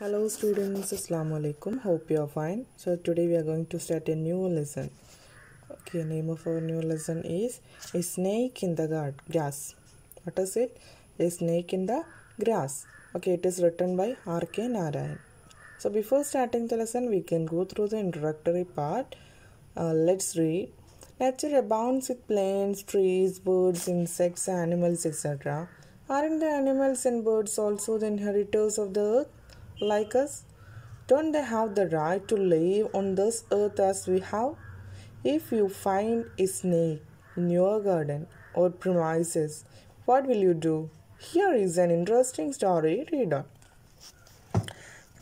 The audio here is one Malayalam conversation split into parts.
hello students assalamu alaikum hope you are fine so today we are going to start a new lesson okay name of our new lesson is a snake in the grass what is it a snake in the grass okay it is written by rk narayan so before starting the lesson we can go through the introductory part uh, let's read nature abounds with plants trees birds insects animals etc aren't the animals and birds also the inheritors of the earth like us? Don't they have the right to live on this earth as we have? If you find a snake in your garden or premises, what will you do? Here is an interesting story, read on.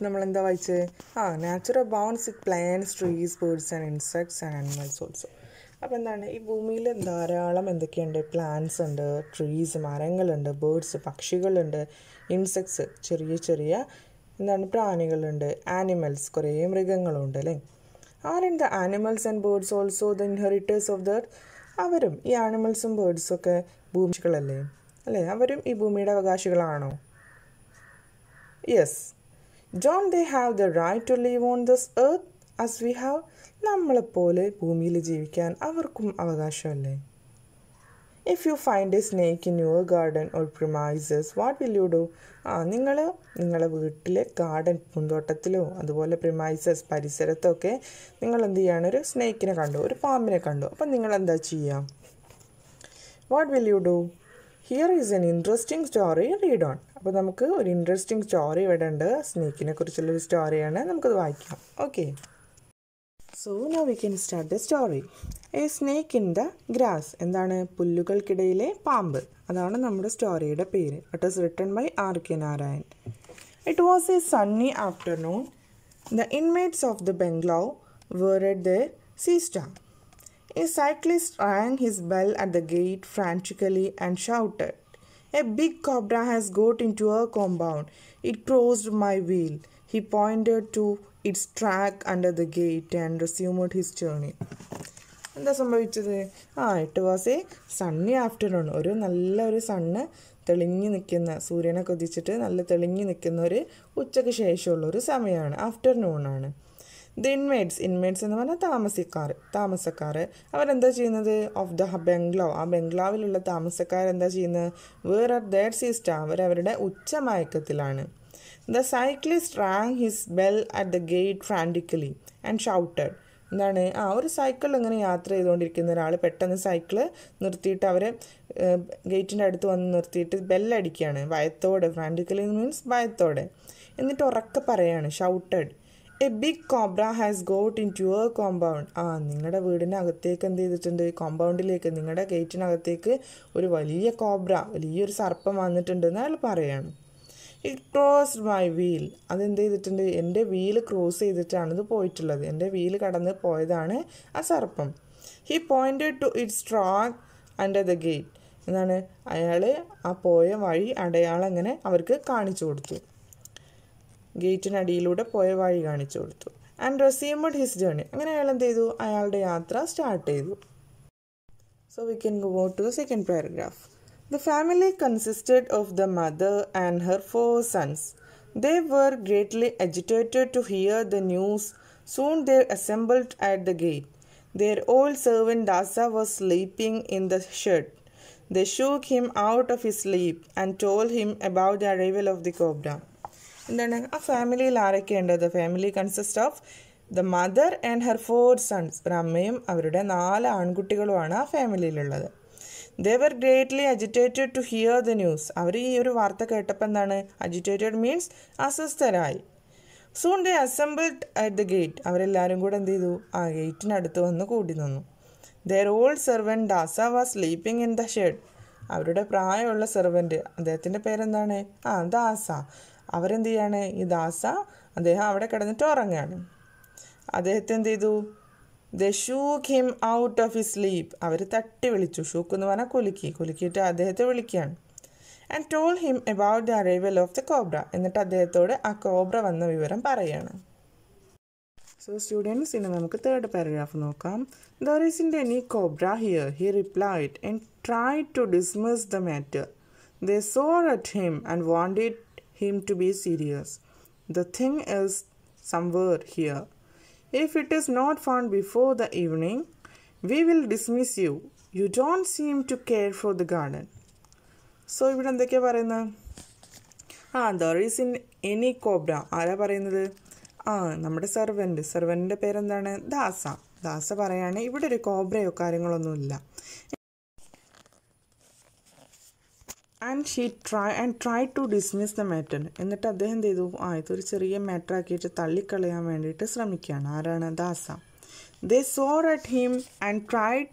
നമ്മൾ എന്താ വായിച്ചത് ആ natural bounce it plants trees birds and insects and animals also അപ്പോൾ എന്താണ് ഈ ഭൂമിയിൽ ധാരാളം എന്തൊക്കെയുണ്ട് പ്ലാന്റ്സ് ഉണ്ട് ട്രീസ് മരങ്ങളുണ്ട് ബേർഡ്സ് പക്ഷികളുണ്ട് ഇൻസെക്ട്സ് ചെറിയ ചെറിയ എന്താണ് പ്രാണികളുണ്ട് ആനിമൽസ് കുറേ മൃഗങ്ങളുണ്ട് അല്ലേ are in the animals and birds also the inheritors of the അവരും ഈ ആനിമൽസും ബേർഡ്സും ഒക്കെ ഭൂമികളല്ലേ അല്ലേ അവരും ഈ ഭൂമിയുടെ അവകാശികളാണോ yes don't they have the right to live on this earth as we have നമ്മളെപ്പോലെ ഭൂമിയിൽ ജീവിക്കാൻ അവർക്കും അവകാശമല്ലേ if you find a snake in your garden or premises what will you do ആ നിങ്ങൾ നിങ്ങളെ വീട്ടിലെ ഗാർഡൻ പൂന്തോട്ടത്തിലോ അതുപോലെ പ്രിമൈസസ് പരിസരത്തോ ഒക്കെ നിങ്ങൾ എന്ത് ചെയ്യാണ് ഒരു സ്നേക്കിനെ കണ്ടു ഒരു പാമ്പിനെ കണ്ടു അപ്പം നിങ്ങൾ എന്താ ചെയ്യാം what will you do here is an interesting story read on അപ്പോൾ നമുക്ക് ഒരു ഇൻട്രസ്റ്റിംഗ് സ്റ്റോറി ഇവിടെ ഉണ്ട് സ്നേക്കിനെ കുറിച്ചുള്ളൊരു സ്റ്റോറിയാണ് നമുക്കത് വായിക്കാം okay so now we can start the story a snake in the grass and then a pullukal kidale pamb. Adana number story at a period. It is written by It was a sunny afternoon. The inmates of the bungalow were at their siesta. A cyclist rang his bell at the gate frantically and shouted, A big cobra has got into our compound. It crossed my wheel. He pointed to its track under the gate and resumed his journey. എന്താ സംഭവിച്ചത് ആ ഇട്ട് വാസ് എ സണ്ണി ആഫ്റ്റർനൂൺ ഒരു നല്ല ഒരു സണ്ണ് തെളിഞ്ഞു നിൽക്കുന്ന സൂര്യനെ കൊതിച്ചിട്ട് നല്ല തെളിഞ്ഞു നിൽക്കുന്ന ഒരു ഉച്ചയ്ക്ക് ശേഷമുള്ള ഒരു സമയമാണ് ആണ് ദ ഇൻമേറ്റ്സ് ഇൻമേറ്റ്സ് എന്ന് പറഞ്ഞാൽ താമസിക്കാർ താമസക്കാർ അവരെന്താ ചെയ്യുന്നത് ഓഫ് ദ ബംഗ്ലാവ് ആ ബംഗ്ലാവിലുള്ള താമസക്കാരെന്താ ചെയ്യുന്നത് വേർ ആർ ദയർ സീസ്റ്റ അവർ അവരുടെ ഉച്ചമയക്കത്തിലാണ് the cyclist rang his bell at the gate frantically and shouted എന്താണ് ആ ഒരു സൈക്കിളിൽ ഇങ്ങനെ യാത്ര ചെയ്തുകൊണ്ടിരിക്കുന്ന ഒരാൾ പെട്ടെന്ന് സൈക്കിൾ നിർത്തിയിട്ട് അവർ ഗേറ്റിൻ്റെ അടുത്ത് വന്ന് നിർത്തിയിട്ട് ബെല്ലടിക്കുകയാണ് ഭയത്തോടെ ഫ്രാൻറ്റിക്കലി മീൻസ് ഭയത്തോടെ എന്നിട്ട് ഉറക്കെ പറയാണ് shouted a big cobra has got into a compound ആ നിങ്ങളുടെ വീടിനകത്തേക്ക് എന്ത് ചെയ്തിട്ടുണ്ട് കോമ്പൗണ്ടിലേക്ക് നിങ്ങളുടെ ഗേറ്റിനകത്തേക്ക് ഒരു വലിയ കോബ്ര വലിയൊരു സർപ്പം വന്നിട്ടുണ്ടെന്ന് അയാൾ പറയുകയാണ് ഇറ്റ് ക്രോസ്ഡ് മൈ വീൽ അതെന്ത് ചെയ്തിട്ടുണ്ട് എൻ്റെ വീൽ ക്രോസ് ചെയ്തിട്ടാണ് ഇത് പോയിട്ടുള്ളത് എൻ്റെ വീൽ കടന്ന് പോയതാണ് ആ സർപ്പം he pointed to its strong under the gate എന്നാണ് അയാൾ ആ പോയ വഴി അടയാളം അങ്ങനെ അവർക്ക് കാണിച്ചു കൊടുത്തു ഗേറ്റിനടിയിലൂടെ പോയ വഴി കാണിച്ചു കൊടുത്തു ആൻഡ് റെസ്യൂമഡ് ഹിസ് ജേണി അങ്ങനെ അയാൾ എന്ത് ചെയ്തു അയാളുടെ യാത്ര സ്റ്റാർട്ട് ചെയ്തു so we can go to second paragraph The family consisted of the mother and her four sons. They were greatly agitated to hear the news. Soon they assembled at the gate. Their old servant Dasa was sleeping in the shed. They shook him out of his sleep and told him about the arrival of the cobra. എന്താണ് ആ ഫാമിലിയിൽ ആരൊക്കെയുണ്ട് The family consist of the mother and her four sons ഒരു അമ്മയും അവരുടെ നാല് ആൺകുട്ടികളുമാണ് ആ they were greatly agitated to hear the news അവർ ഈ ഒരു വാർത്ത കേട്ടപ്പോൾ എന്താണ് അജിറ്റേറ്റഡ് മീൻസ് അസ്വസ്ഥരായി soon they assembled at the gate അവരെല്ലാവരും കൂടെ എന്ത് ചെയ്തു ആ ഗേറ്റിനടുത്ത് വന്ന് കൂടി നിന്നു their old servant Dasa was sleeping in the shed അവരുടെ പ്രായമുള്ള സെർവൻറ്റ് അദ്ദേഹത്തിൻ്റെ പേരെന്താണ് ആ ദാസ അവരെന്ത് ചെയ്യാണ് ഈ ദാസ അദ്ദേഹം അവിടെ കിടന്നിട്ട് ഉറങ്ങുകയാണ് അദ്ദേഹത്തെ എന്ത് ചെയ്തു they shook him out of the sleep അവർ തട്ടി വിളിച്ചു ഷൂക്ക് എന്ന് പറഞ്ഞാൽ കുലുക്കി കുലുക്കിയിട്ട് അദ്ദേഹത്തെ വിളിക്കുകയാണ് and told him about the arrival of the cobra എന്നിട്ട് അദ്ദേഹത്തോട് ആ കോബ്ര വന്ന വിവരം പറയുകയാണ് സോ സ്റ്റുഡൻസ് ഇനി നമുക്ക് തേർഡ് പാരഗ്രാഫ് നോക്കാം there is in any cobra here he replied and try to dismiss the matter they saw at him and wanted him to be serious the thing is somewhere here If it is not found before the evening, we will dismiss you. You don't seem to care for the garden. So ഇവിടെ എന്തൊക്കെയാണ് പറയുന്നത് ആ there is in any cobra ആരാ പറയുന്നത് ആ നമ്മുടെ സെർവൻറ്റ് സെർവൻറ്റിൻ്റെ പേരെന്താണ് ദാസ ദാസ പറയാണ് ഇവിടെ ഒരു കോബ്രയോ കാര്യങ്ങളൊന്നുമില്ല and she try and try to dismiss the matter എന്നിട്ട് അദ്ദേഹം എന്ത് ചെയ്തു ആ ഇതൊരു ചെറിയ മാറ്റർ ആക്കിയിട്ട് തള്ളിക്കളയാൻ വേണ്ടിയിട്ട് ശ്രമിക്കുകയാണ് ആരാണ് Dasa the swore at him and tried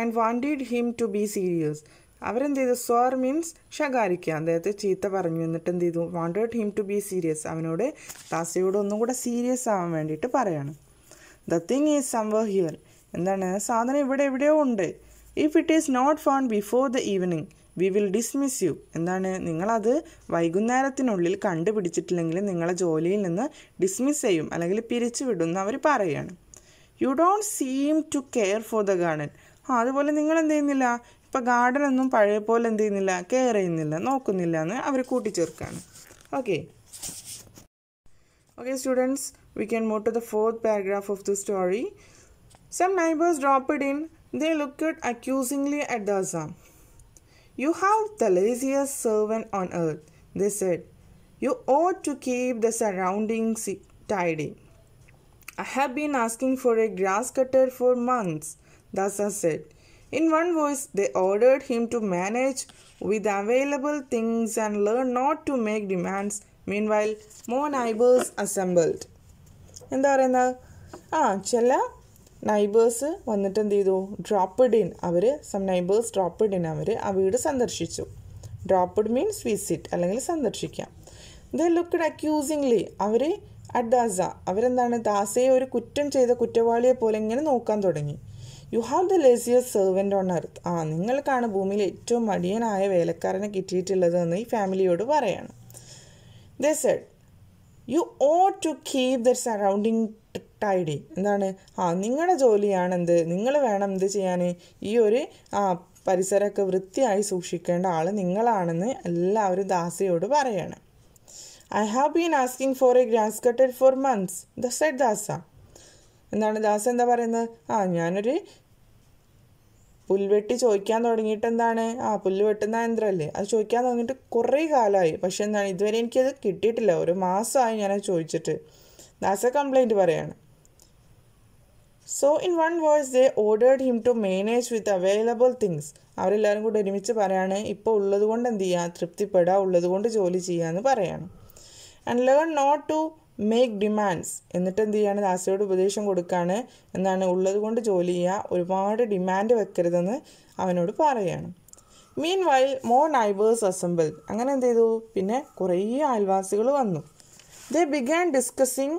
and wanted him to be serious അവരെന്ത് ചെയ്തു സോർ മീൻസ് ശകാരിക്കുക അദ്ദേഹത്തെ ചീത്ത പറഞ്ഞു എന്നിട്ട് എന്ത് ചെയ്തു wanted him to be serious അവനോട് ദാസയോട് ഒന്നും കൂടെ സീരിയസ് ആവാൻ വേണ്ടിയിട്ട് പറയാണ് the thing is somewhere here എന്താണ് സാധനം ഇവിടെ എവിടെയോ ഉണ്ട് if it is not found before the evening we will dismiss you എന്താണ് നിങ്ങളത് വൈകുന്നേരത്തിനുള്ളിൽ കണ്ടുപിടിച്ചിട്ടില്ലെങ്കിൽ നിങ്ങളെ ജോലിയിൽ നിന്ന് ഡിസ്മിസ് ചെയ്യും അല്ലെങ്കിൽ പിരിച്ചു വിടും എന്ന് അവർ പറയുകയാണ് you don't seem to care for the garden ആ അതുപോലെ നിങ്ങൾ എന്ത് ചെയ്യുന്നില്ല ഗാർഡൻ ഒന്നും പഴയ പോലെ എന്ത് ചെയ്യുന്നില്ല കെയർ ചെയ്യുന്നില്ല നോക്കുന്നില്ല എന്ന് അവർ കൂട്ടിച്ചേർക്കുകയാണ് okay okay students we can move to the fourth paragraph of the story some neighbours dropped in they look accusingly at the അസാം You have the laziest servant on earth, they said. You ought to keep the surroundings tidy. I have been asking for a grass cutter for months, Dasa said. In one voice, they ordered him to manage with available things and learn not to make demands. Meanwhile, more neighbors assembled. എന്താ പറയുന്നത് ആ ചില നൈബേഴ്സ് വന്നിട്ട് എന്ത് ചെയ്തു ഡ്രോപ്പഡ് ഇൻ അവർ സം നൈബേഴ്സ് ഡ്രോപ്പഡ് ഇൻ അവർ ആ വീട് സന്ദർശിച്ചു ഡ്രോപ്പഡ് മീൻസ് വിസിറ്റ് അല്ലെങ്കിൽ സന്ദർശിക്കാം ദ ലുക്കഡ് അക്യൂസിംഗ്ലി അവർ അറ്റ് ദാസ അവരെന്താണ് ദാസയെ ഒരു കുറ്റം ചെയ്ത കുറ്റവാളിയെ പോലെ ഇങ്ങനെ നോക്കാൻ തുടങ്ങി you have the laziest servant on earth ആ നിങ്ങൾക്കാണ് ഭൂമിയിൽ ഏറ്റവും മടിയനായ വേലക്കാരനെ കിട്ടിയിട്ടുള്ളത് എന്ന് ഈ ഫാമിലിയോട് പറയാണ് the said you ought to keep the surrounding tidy എന്താണ് ആ നിങ്ങളുടെ എന്ത് നിങ്ങൾ വേണം എന്ത് ചെയ്യാൻ ഈ ഒരു പരിസരമൊക്കെ വൃത്തിയായി സൂക്ഷിക്കേണ്ട ആൾ നിങ്ങളാണെന്ന് എല്ലാവരും ദാസിയോട് പറയാണ് I have been asking for a grass cutter for months the said Dasa എന്താണ് ദാസ എന്താ പറയുന്നത് ആ ഞാനൊരു പുൽവെട്ടി ചോദിക്കാൻ തുടങ്ങിയിട്ട് എന്താണ് ആ പുല്ല് വെട്ടുന്ന യന്ത്രമല്ലേ അത് ചോദിക്കാൻ തുടങ്ങിയിട്ട് കുറേ കാലമായി പക്ഷെ എന്താണ് ഇതുവരെ എനിക്കത് കിട്ടിയിട്ടില്ല ഒരു മാസമായി ഞാനത് ചോദിച്ചിട്ട് ദാസ കംപ്ലൈൻറ്റ് പറയാണ് so in one voice they ordered him to manage with available things അവരെല്ലാവരും കൂടെ ഒരുമിച്ച് പറയാണ് ഇപ്പോൾ ഉള്ളത് കൊണ്ട് എന്ത് ചെയ്യുക തൃപ്തിപ്പെടുക ഉള്ളത് കൊണ്ട് ജോലി ചെയ്യുക എന്ന് പറയാണ് and learn not to make demands എന്നിട്ട് എന്ത് ചെയ്യാണ് ദാസിയോട് ഉപദേശം കൊടുക്കുകയാണ് എന്നാണ് ഉള്ളത് കൊണ്ട് ജോലി ചെയ്യുക ഒരുപാട് ഡിമാൻഡ് വെക്കരുതെന്ന് അവനോട് പറയുകയാണ് meanwhile more neighbours assemble അങ്ങനെ എന്ത് ചെയ്തു പിന്നെ കുറേ അയൽവാസികൾ വന്നു they began discussing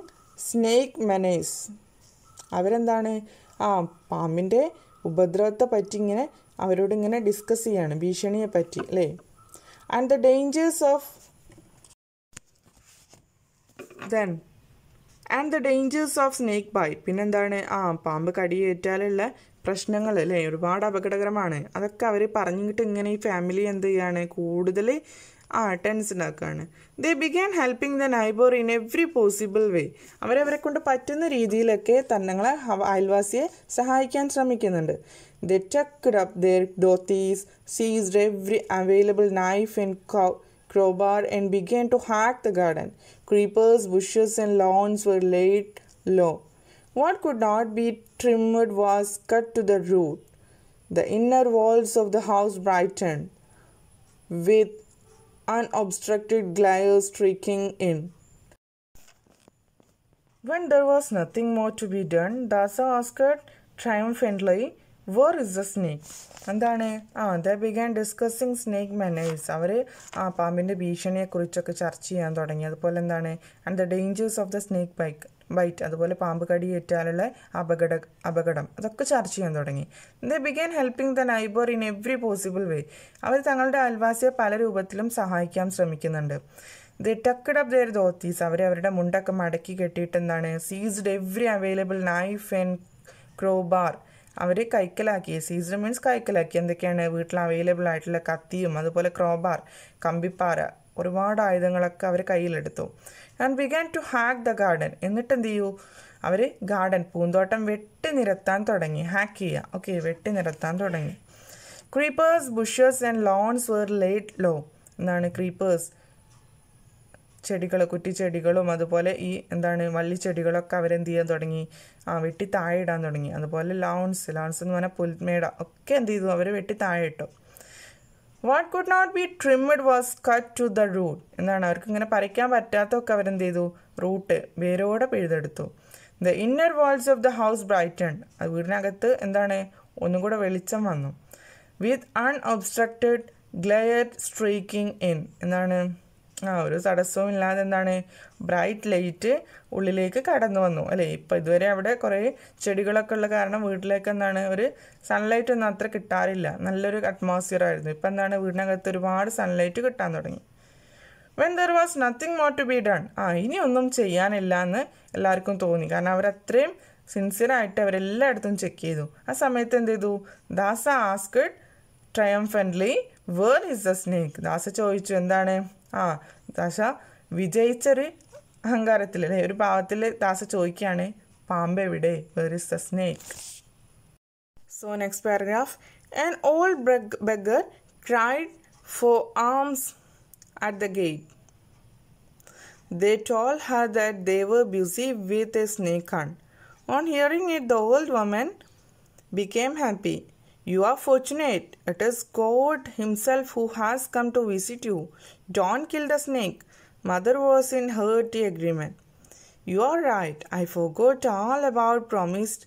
snake menace അവരെന്താണ് ആ പാമ്പിൻ്റെ ഉപദ്രവത്തെ പറ്റി ഇങ്ങനെ അവരോട് ഇങ്ങനെ ഡിസ്കസ് ചെയ്യാണ് ഭീഷണിയെ പറ്റി അല്ലേ and the dangers of then and the dangers of snake bite പിന്നെന്താണ് ആ പാമ്പ് കടിയേറ്റാലുള്ള പ്രശ്നങ്ങൾ അല്ലേ ഒരുപാട് അപകടകരമാണ് അതൊക്കെ അവർ പറഞ്ഞിട്ട് ഇങ്ങനെ ഈ ഫാമിലി എന്ത് ചെയ്യാണ് കൂടുതൽ ആർട്ട് ഉണ്ടാക്കുകയാണ് they began helping the neighbour in every possible way അവരവരെ കൊണ്ട് പറ്റുന്ന രീതിയിലൊക്കെ തന്നങ്ങളെ അയൽവാസിയെ സഹായിക്കാൻ ശ്രമിക്കുന്നുണ്ട് the tucked up their dhotis seized every available knife and cow crowbar and began to hack the garden. Creepers, bushes, and lawns were laid low. What could not be trimmed was cut to the root. The inner walls of the house brightened with unobstructed glare streaking in. When there was nothing more to be done, Dasa asked triumphantly, where is a snake എന്താണ് ആ the began discussing snake menace അവർ ആ പാമ്പിൻ്റെ ഭീഷണിയെക്കുറിച്ചൊക്കെ ചർച്ച ചെയ്യാൻ തുടങ്ങി അതുപോലെ എന്താണ് and the dangers of the snake bike bite അതുപോലെ പാമ്പ് കടിയേറ്റാലുള്ള അപകട അപകടം അതൊക്കെ ചർച്ച ചെയ്യാൻ തുടങ്ങി the began helping the neighbour in every possible way അവർ തങ്ങളുടെ അയൽവാസിയെ പല രൂപത്തിലും സഹായിക്കാൻ ശ്രമിക്കുന്നുണ്ട് the tucked up their dhotis അവർ അവരുടെ മുണ്ടൊക്കെ മടക്കി കെട്ടിയിട്ട് എന്താണ് seized every available knife and crowbar അവർ കൈക്കലാക്കി സീസർ മീൻസ് കൈക്കലാക്കി എന്തൊക്കെയാണ് വീട്ടിൽ അവൈലബിൾ ആയിട്ടുള്ള കത്തിയും അതുപോലെ ക്രോബാർ കമ്പിപ്പാറ ഒരുപാട് ആയുധങ്ങളൊക്കെ അവർ കയ്യിലെടുത്തു and began to hack the garden എന്നിട്ട് എന്ത് ചെയ്യൂ അവർ ഗാർഡൻ പൂന്തോട്ടം വെട്ടി നിരത്താൻ തുടങ്ങി ഹാക്ക് ചെയ്യുക ഓക്കെ വെട്ടി നിരത്താൻ തുടങ്ങി creepers bushes and lawns were laid low എന്നാണ് ക്രീപ്പേഴ്സ് ചെടികൾ കുറ്റിച്ചെടികളും അതുപോലെ ഈ എന്താണ് മല്ലിച്ചെടികളൊക്കെ അവരെന്ത് ചെയ്യാൻ തുടങ്ങി ആ വെട്ടി താഴെ ഇടാൻ തുടങ്ങി അതുപോലെ ലോൺസ് ലോൺസ് എന്ന് പറഞ്ഞാൽ പുൽമേട ഒക്കെ എന്ത് ചെയ്തു അവർ വെട്ടി താഴെ ഇട്ടു what could not be trimmed was cut to the root എന്താണ് അവർക്ക് ഇങ്ങനെ പറിക്കാൻ പറ്റാത്തതൊക്കെ അവരെന്ത് ചെയ്തു റൂട്ട് വേരോടെ പിഴുതെടുത്തു the inner walls of the house brighten അത് വീടിനകത്ത് എന്താണ് ഒന്നും കൂടെ വെളിച്ചം വന്നു with unobstructed glare streaking in എന്താണ് ആ ഒരു തടസ്സവും ഇല്ലാതെ എന്താണ് ബ്രൈറ്റ് ലൈറ്റ് ഉള്ളിലേക്ക് കടന്നു വന്നു അല്ലേ ഇപ്പം ഇതുവരെ അവിടെ കുറേ ചെടികളൊക്കെ ഉള്ള കാരണം വീട്ടിലേക്ക് എന്താണ് ഒരു സൺലൈറ്റ് ഒന്നും അത്ര കിട്ടാറില്ല നല്ലൊരു അറ്റ്മോസ്ഫിയർ ആയിരുന്നു ഇപ്പം എന്താണ് വീടിനകത്ത് ഒരുപാട് സൺലൈറ്റ് കിട്ടാൻ തുടങ്ങി when there was nothing more to be done ആ ഇനി ഒന്നും ചെയ്യാനില്ല എന്ന് എല്ലാവർക്കും തോന്നി കാരണം അവരത്രയും സിൻസിയറായിട്ട് അവരെല്ലായിടത്തും ചെക്ക് ചെയ്തു ആ സമയത്ത് എന്ത് ചെയ്തു Dasa asked triumphantly where is the snake Dasa ചോദിച്ചു എന്താണ് ആ ദാശ വിജയിച്ചൊരു അഹങ്കാരത്തിലല്ലേ ഒരു ഭാവത്തിൽ ദാസ ചോദിക്കുകയാണ് പാമ്പ് എവിടെ where is the snake so next paragraph and old beggar cried for alms at the gate They told her that they were busy with a snake hunt. On hearing it, the old woman became happy. You are fortunate. It is God Himself who has come to visit you. Don't kill the snake. Mother was in hearty agreement. You are right. I forgot all about promised,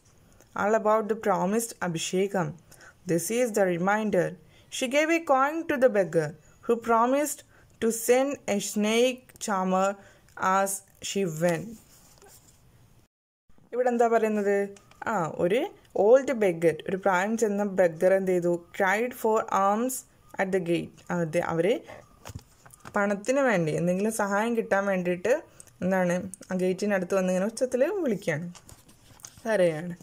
all about the promised Abhishekam. This is the reminder. She gave a coin to the beggar, who promised to send a snake charmer as she went. ഇവിടെ എന്താ പറയുന്നത് ആ ഒരു ഓൾഡ് ബെഗർ ഒരു പ്രായം ചെന്ന ബെഗർ എന്ത് ചെയ്തു cried for alms at the gate അത് അവർ പണത്തിന് വേണ്ടി എന്തെങ്കിലും സഹായം കിട്ടാൻ വേണ്ടിയിട്ട് എന്താണ് ആ ഗേറ്റിനടുത്ത് വന്നിങ്ങനെ ഉച്ചത്തിൽ വിളിക്കുകയാണ് കരയാണ്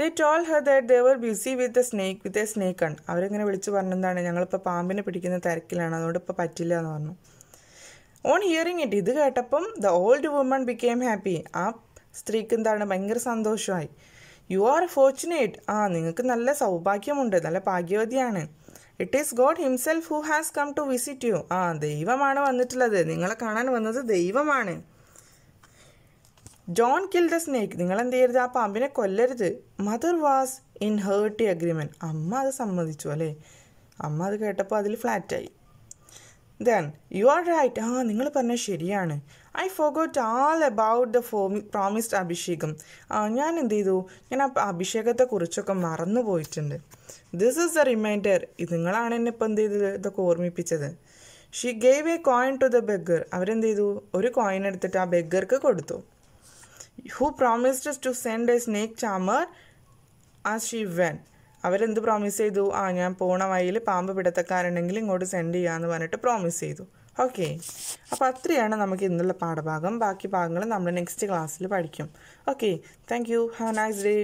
they told her that they were busy with a snake with a snake ആണ് അവരിങ്ങനെ വിളിച്ച് പറഞ്ഞെന്താണ് ഞങ്ങളിപ്പോൾ പാമ്പിനെ പിടിക്കുന്ന തിരക്കിലാണ് അതുകൊണ്ട് ഇപ്പോൾ പറ്റില്ല എന്ന് പറഞ്ഞു ഓൺ ഹിയറിങ് ഇറ്റ് ഇത് കേട്ടപ്പം the old woman became happy ആ സ്ത്രീക്ക് എന്താണ് ഭയങ്കര സന്തോഷമായി യു ആർ ഫോർച്ചുനേറ്റ് ആ നിങ്ങൾക്ക് നല്ല സൗഭാഗ്യമുണ്ട് നല്ല ഭാഗ്യവതിയാണ് it is God himself who has come to visit you ആ ദൈവമാണ് വന്നിട്ടുള്ളത് നിങ്ങളെ കാണാൻ വന്നത് ദൈവമാണ് ജോൺ കിൽ ദ സ്നേക്ക് നിങ്ങൾ എന്ത് ചെയ്യരുത് ആ പാമ്പിനെ കൊല്ലരുത് mother was in hearty agreement അമ്മ അത് സമ്മതിച്ചു അല്ലേ അമ്മ അത് കേട്ടപ്പോൾ അതിൽ ഫ്ലാറ്റായി ദെൻ യു ആർ റൈറ്റ് ആ നിങ്ങൾ പറഞ്ഞത് ശരിയാണ് I forgot all about the ഫോ പ്രോമിസ്ഡ് അഭിഷേകം ഞാൻ എന്ത് ചെയ്തു ഞാൻ ആ അഭിഷേകത്തെക്കുറിച്ചൊക്കെ മറന്നു പോയിട്ടുണ്ട് ദിസ് ഈസ് ദ റിമൈൻഡർ ഇതുങ്ങളാണ് എന്നെ ഇപ്പം എന്ത് ചെയ്തത് ഇതൊക്കെ ഓർമ്മിപ്പിച്ചത് she gave a coin to the beggar അവരെന്ത് ചെയ്തു ഒരു കോയിൻ എടുത്തിട്ട് ആ ബെഗർക്ക് കൊടുത്തു who promised to send a snake charmer ആ ഷി വെൻ അവരെന്ത് പ്രോമിസ് ചെയ്തു ആ ഞാൻ പോണ വഴിയിൽ പാമ്പ് പിടുത്തക്കാരുണ്ടെങ്കിൽ ഇങ്ങോട്ട് സെൻഡ് ചെയ്യാമെന്ന് പറഞ്ഞിട്ട് പ്രോമിസ് ചെയ്തു ഓക്കെ അപ്പോൾ അത്രയാണ് നമുക്ക് ഇന്നുള്ള പാഠഭാഗം ബാക്കി ഭാഗങ്ങൾ നമ്മൾ നെക്സ്റ്റ് ക്ലാസ്സിൽ പഠിക്കും okay thank you have nice day